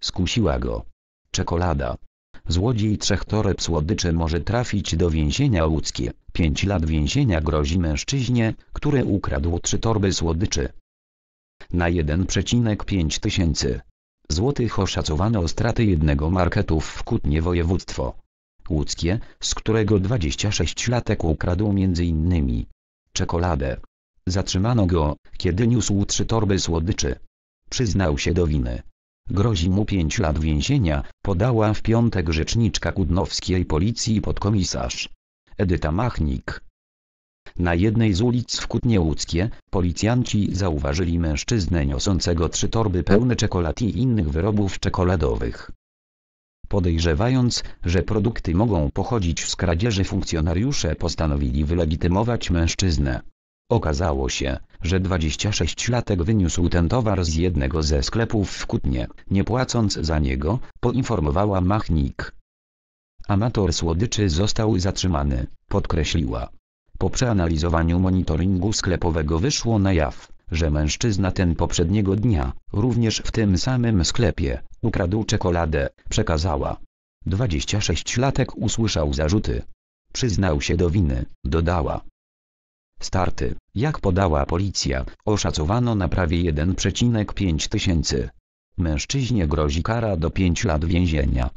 Skusiła go. Czekolada. Złodziej trzech toreb słodyczy może trafić do więzienia łódzkie. Pięć lat więzienia grozi mężczyźnie, który ukradł trzy torby słodyczy. Na 1,5 tysięcy złotych oszacowano straty jednego marketu w Kutnie województwo łódzkie, z którego 26-latek ukradł m.in. czekoladę. Zatrzymano go, kiedy niósł trzy torby słodyczy. Przyznał się do winy. Grozi mu pięć lat więzienia, podała w piątek rzeczniczka Kudnowskiej Policji podkomisarz. Edyta Machnik. Na jednej z ulic w Kutnie Łódzkie, policjanci zauważyli mężczyznę niosącego trzy torby pełne czekolad i innych wyrobów czekoladowych. Podejrzewając, że produkty mogą pochodzić z kradzieży funkcjonariusze postanowili wylegitymować mężczyznę. Okazało się, że 26-latek wyniósł ten towar z jednego ze sklepów w Kutnie, nie płacąc za niego, poinformowała Machnik. Amator słodyczy został zatrzymany, podkreśliła. Po przeanalizowaniu monitoringu sklepowego wyszło na jaw, że mężczyzna ten poprzedniego dnia, również w tym samym sklepie, ukradł czekoladę, przekazała. 26-latek usłyszał zarzuty. Przyznał się do winy, dodała. Starty, jak podała policja, oszacowano na prawie 1,5 tysięcy. Mężczyźnie grozi kara do 5 lat więzienia.